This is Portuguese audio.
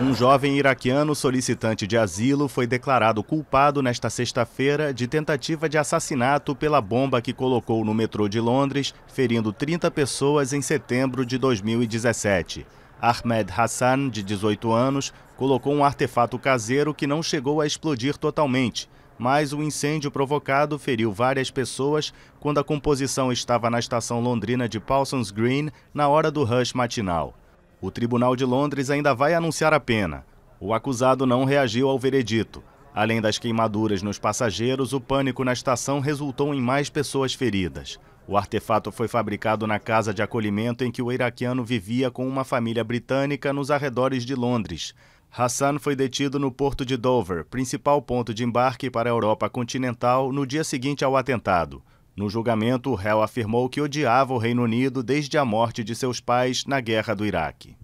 Um jovem iraquiano solicitante de asilo foi declarado culpado nesta sexta-feira de tentativa de assassinato pela bomba que colocou no metrô de Londres, ferindo 30 pessoas em setembro de 2017. Ahmed Hassan, de 18 anos, colocou um artefato caseiro que não chegou a explodir totalmente, mas o incêndio provocado feriu várias pessoas quando a composição estava na estação londrina de Paulsons Green na hora do rush matinal. O Tribunal de Londres ainda vai anunciar a pena. O acusado não reagiu ao veredito. Além das queimaduras nos passageiros, o pânico na estação resultou em mais pessoas feridas. O artefato foi fabricado na casa de acolhimento em que o iraquiano vivia com uma família britânica nos arredores de Londres. Hassan foi detido no porto de Dover, principal ponto de embarque para a Europa continental, no dia seguinte ao atentado. No julgamento, o réu afirmou que odiava o Reino Unido desde a morte de seus pais na Guerra do Iraque.